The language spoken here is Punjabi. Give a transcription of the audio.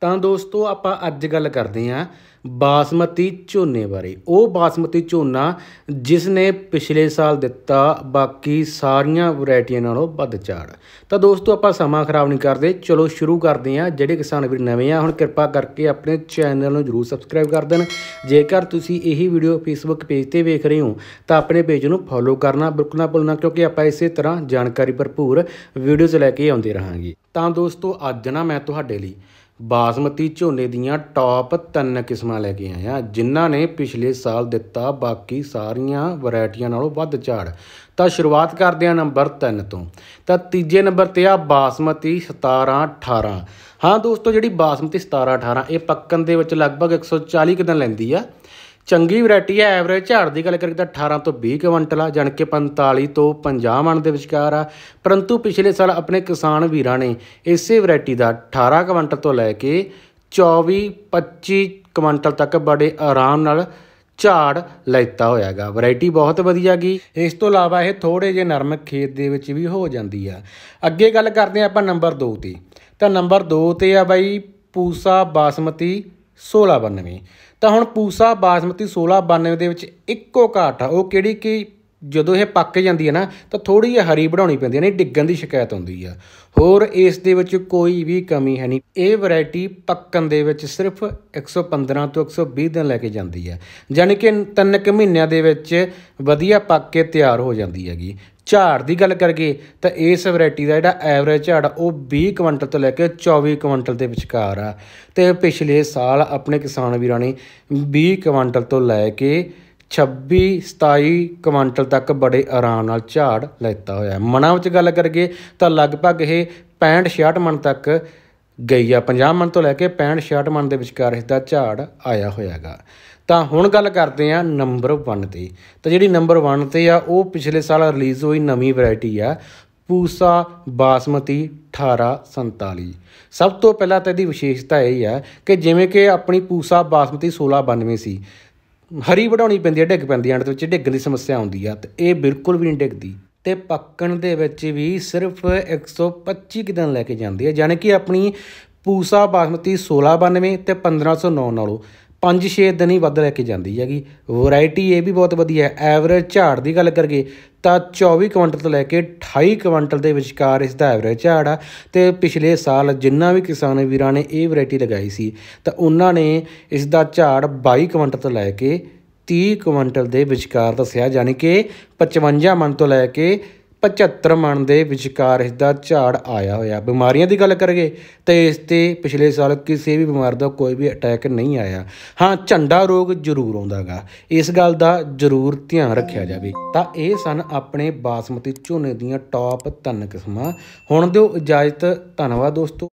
ਤਾਂ ਦੋਸਤੋ ਆਪਾਂ ਅੱਜ ਗੱਲ ਕਰਦੇ ਆਂ ਬਾਸਮਤੀ ਝੋਨੇ ਬਾਰੇ ਉਹ ਬਾਸਮਤੀ ਝੋਨਾ ਜਿਸ ਨੇ ਪਿਛਲੇ ਸਾਲ ਦਿੱਤਾ ਬਾਕੀ ਸਾਰੀਆਂ ਵੈਰਾਈਟੀਆਂ ਨਾਲੋਂ ਵੱਧ ਝਾੜ ਤਾਂ ਦੋਸਤੋ ਆਪਾਂ ਸਮਾਂ ਖਰਾਬ ਨਹੀਂ ਕਰਦੇ ਚਲੋ ਸ਼ੁਰੂ ਕਰਦੇ ਆਂ ਜਿਹੜੇ ਕਿਸਾਨ ਵੀ ਨਵੇਂ ਆ ਹੁਣ ਕਿਰਪਾ ਕਰਕੇ ਆਪਣੇ ਚੈਨਲ ਨੂੰ ਜਰੂਰ ਸਬਸਕ੍ਰਾਈਬ ਕਰ ਦੇਣ ਜੇਕਰ ਤੁਸੀਂ ਇਹੀ ਵੀਡੀਓ ਫੇਸਬੁੱਕ ਪੇਜ ਤੇ ਵੇਖ ਰਹੇ ਹੋ ਤਾਂ ਆਪਣੇ ਪੇਜ ਨੂੰ ਫੋਲੋ ਕਰਨਾ ਬਿਲਕੁਲ ਨਾ ਭੁੱਲਣਾ ਕਿਉਂਕਿ ਆਪਾਂ ਇਸੇ ਤਰ੍ਹਾਂ ਜਾਣਕਾਰੀ ਭਰਪੂਰ ਵੀਡੀਓਜ਼ ਲੈ ਕੇ ਆਉਂਦੇ ਰਹਾਂਗੇ ਤਾਂ ਦੋਸਤੋ ਅੱਜ ਨਾ ਮੈਂ ਤੁਹਾਡੇ ਲਈ ਬਾਸਮਤੀ ਝੋਨੇ ਦੀਆਂ ਟੌਪ ਤਿੰਨ ਕਿਸਮਾਂ ਲੈ ਕੇ ਆਏ ਆ ਜਿਨ੍ਹਾਂ ਨੇ ਪਿਛਲੇ ਸਾਲ ਦਿੱਤਾ ਬਾਕੀ ਸਾਰੀਆਂ ਵੈਰਾਈਟੀਆਂ ਨਾਲੋਂ ਵੱਧ ਝਾੜ ਤਾਂ ਸ਼ੁਰੂਆਤ ਕਰਦੇ ਆ ਨੰਬਰ 3 ਤੋਂ ਤਾਂ ਤੀਜੇ ਨੰਬਰ ਤੇ ਆ ਬਾਸਮਤੀ 17 18 ਹਾਂ ਦੋਸਤੋ ਜਿਹੜੀ ਬਾਸਮਤੀ 17 18 ਇਹ ਪੱਕਣ ਦੇ ਵਿੱਚ ਲਗਭਗ 140 ਦਿਨ ਲੈਂਦੀ ਆ ਚੰਗੀ ਵੈਰਾਈਟੀ ਹੈ ਐਵਰੇਜ ਝਾੜ ਦੀ ਗੱਲ ਕਰੀਏ ਤਾਂ 18 ਤੋਂ 20 ਕੁਇੰਟਲ ਆ ਜਣ ਕੇ 45 ਤੋਂ 50 ਮਣ ਦੇ ਵਿਚਕਾਰ ਆ ਪਰੰਤੂ ਪਿਛਲੇ ਸਾਲ ਆਪਣੇ ਕਿਸਾਨ ਵੀਰਾਂ ਨੇ ਇਸੇ ਵੈਰਾਈਟੀ ਦਾ 18 ਕੁਇੰਟਲ ਤੋਂ ਲੈ ਕੇ 24 25 ਕੁਇੰਟਲ ਤੱਕ ਬੜੇ ਆਰਾਮ ਨਾਲ ਝਾੜ ਲੈਤਾ ਹੋਇਆਗਾ ਵੈਰਾਈਟੀ ਬਹੁਤ ਵਧੀਆ ਗਈ ਇਸ ਤੋਂ ਇਲਾਵਾ ਇਹ ਥੋੜੇ ਜੇ ਨਰਮ ਖੇਤ ਦੇ ਵਿੱਚ ਵੀ ਹੋ ਜਾਂਦੀ ਆ ਅੱਗੇ ਗੱਲ ਕਰਦੇ ਆ ਆਪਾਂ ਨੰਬਰ 2 ਤੇ ਤਾਂ ਨੰਬਰ 2 ਤੇ ਆ ਬਾਈ ਪੂਸਾ ਬਾਸਮਤੀ 1692 ਤਾਂ ਹੁਣ ਪੂਸਾ ਬਾਸਮਤੀ 1692 ਦੇ ਵਿੱਚ ਇੱਕੋ ਘਾਟ ਆ ਉਹ ਕਿਹੜੀ ਕਿ ਜਦੋਂ ਇਹ ਪੱਕ ਜਾਂਦੀ ਹੈ ਨਾ ਤਾਂ ਥੋੜੀ ਜਿਹੀ ਹਰੀ ਬਣਾਉਣੀ ਪੈਂਦੀ ਹੈ ਨਹੀਂ ਡਿੱਗਣ ਦੀ ਸ਼ਿਕਾਇਤ ਹੁੰਦੀ ਆ ਹੋਰ ਇਸ ਦੇ ਵਿੱਚ ਕੋਈ ਵੀ ਕਮੀ ਹੈ ਨਹੀਂ ਇਹ ਵੈਰਾਈਟੀ ਪੱਕਣ ਦੇ ਵਿੱਚ ਸਿਰਫ 115 ਤੋਂ 120 ਦਿਨ ਲੈ ਕੇ ਜਾਂਦੀ ਹੈ ਯਾਨੀ ਕਿ 3 ਮਹੀਨਿਆਂ ਦੇ ਵਿੱਚ ਵਧੀਆ ਪੱਕ ਕੇ ਤਿਆਰ ਹੋ ਜਾਂਦੀ ਹੈਗੀ ਝਾੜ ਦੀ ਗੱਲ ਕਰਕੇ ਤਾਂ ਇਸ ਵੈਰਾਈਟੀ ਦਾ ਜਿਹੜਾ ਐਵਰੇਜ ਝਾੜ ਉਹ 20 ਕੁਇੰਟਲ ਤੋਂ ਲੈ ਕੇ 24 ਕੁਇੰਟਲ ਦੇ ਵਿਚਕਾਰ ਆ ਤੇ ਪਿਛਲੇ ਸਾਲ ਆਪਣੇ ਕਿਸਾਨ ਵੀਰਾਂ ਨੇ 20 ਕੁਇੰਟਲ ਤੋਂ ਲੈ ਕੇ 26 27 ਕੁਇੰਟਲ ਤੱਕ ਬੜੇ ਆਰਾਮ ਨਾਲ ਝਾੜ ਲੈਤਾ ਹੋਇਆ ਮਣਾ ਵਿੱਚ ਗੱਲ ਕਰਕੇ ਤਾਂ ਲਗਭਗ ਇਹ 65 66 ਮਣ ਤੱਕ ਗਈ ਆ 50 ਮਣ ਤੋਂ ਲੈ ਕੇ 65 66 ਮਣ ਦੇ ਵਿਚਕਾਰ ਇਸ ਦਾ ਝਾੜ ਆਇਆ ਹੋਇਆਗਾ ਤਾਂ ਹੁਣ ਗੱਲ ਕਰਦੇ ਆ ਨੰਬਰ 1 ਤੇ ਤਾਂ ਜਿਹੜੀ ਨੰਬਰ 1 ਤੇ ਆ ਉਹ ਪਿਛਲੇ ਸਾਲ ਰਿਲੀਜ਼ ਹੋਈ ਨਵੀਂ ਵੈਰਾਈਟੀ ਆ ਪੂਸਾ ਬਾਸਮਤੀ 1847 ਸਭ ਤੋਂ ਪਹਿਲਾਂ ਤਾਂ ਇਹਦੀ ਵਿਸ਼ੇਸ਼ਤਾ ਇਹ ਹੈ ਕਿ ਜਿਵੇਂ ਕਿ ਆਪਣੀ ਪੂਸਾ ਬਾਸਮਤੀ 1692 ਸੀ ਹਰੀ ਵਢਾਉਣੀ ਪੈਂਦੀ ਹੈ ਡਿੱਗ ਪੈਂਦੀ ਹੈ ਅੰਡ ਦੇ ਵਿੱਚ ਡਿੱਗਣ ਦੀ ਸਮੱਸਿਆ ਆਉਂਦੀ ਆ ਤੇ ਇਹ ਬਿਲਕੁਲ ਵੀ ਨਹੀਂ ਡਿੱਗਦੀ ਤੇ ਪੱਕਣ ਦੇ ਵਿੱਚ ਵੀ ਸਿਰਫ 125 ਕਿ ਦਿਨ ਲੈ ਕੇ ਜਾਂਦੀ ਹੈ ਯਾਨੀ ਕਿ ਆਪਣੀ ਪੂਸਾ ਬਾਸਮਤੀ 1692 ਤੇ 1509 ਨਾਲੋਂ 5-6 ਦਿਨ ਹੀ ਵੱਧ ਲੈ ਕੇ ਜਾਂਦੀ ਹੈਗੀ ਵੈਰਾਈਟੀ ਇਹ ਵੀ ਬਹੁਤ ਵਧੀਆ ਹੈ ਐਵਰੇਜ ਝਾੜ ਦੀ ਗੱਲ ਕਰਕੇ ਤਾਂ 24 ਕੁਇੰਟਲ ਤੋਂ ਲੈ ਕੇ 28 ਕੁਇੰਟਲ ਦੇ ਵਿਚਕਾਰ ਇਸ ਦਾ ਐਵਰੇਜ ਝਾੜ ਆ ਤੇ ਪਿਛਲੇ ਸਾਲ ਜਿੰਨਾ ਵੀ ਕਿਸਾਨ ਵੀਰਾਂ ਨੇ ਇਹ ਵੈਰਾਈਟੀ ਲਗਾਈ ਸੀ ਤਾਂ ਉਹਨਾਂ ਨੇ ਇਸ ਦਾ ਝਾੜ 22 ਕੁਇੰਟਲ ਤੋਂ ਲੈ ਕੇ 30 ਕੁਇੰਟਲ ਦੇ ਵਿਚਕਾਰ ਦੱਸਿਆ ਜਾਨੀ ਕਿ 55 ਮਨ ਤੋਂ ਲੈ ਕੇ 75 ਮਣ ਦੇ ਵਿਚਕਾਰ ਇਸ ਦਾ ਝਾੜ ਆਇਆ ਹੋਇਆ ਬਿਮਾਰੀਆਂ ਦੀ ਗੱਲ ਕਰਗੇ ਤੇ ਇਸ ਤੇ ਪਿਛਲੇ ਸਾਲ ਕਿਸੇ ਵੀ ਬਿਮਾਰ ਦਾ ਕੋਈ ਵੀ ਅਟੈਕ ਨਹੀਂ ਆਇਆ ਹਾਂ ਝੰਡਾ ਰੋਗ ਜ਼ਰੂਰ ਆਉਂਦਾਗਾ ਇਸ ਗੱਲ ਦਾ ਜ਼ਰੂਰ ਧਿਆਨ ਰੱਖਿਆ ਜਾਵੇ ਤਾਂ ਇਹ ਸਨ ਆਪਣੇ ਬਾਸਮਤੀ ਝੋਨੇ ਦੀਆਂ ਟੌਪ ਤਨ ਕਿਸਮਾਂ ਹੁਣ ਦਿਓ ਇਜਾਜ਼ਤ ਧੰਨਵਾਦ ਦੋਸਤੋ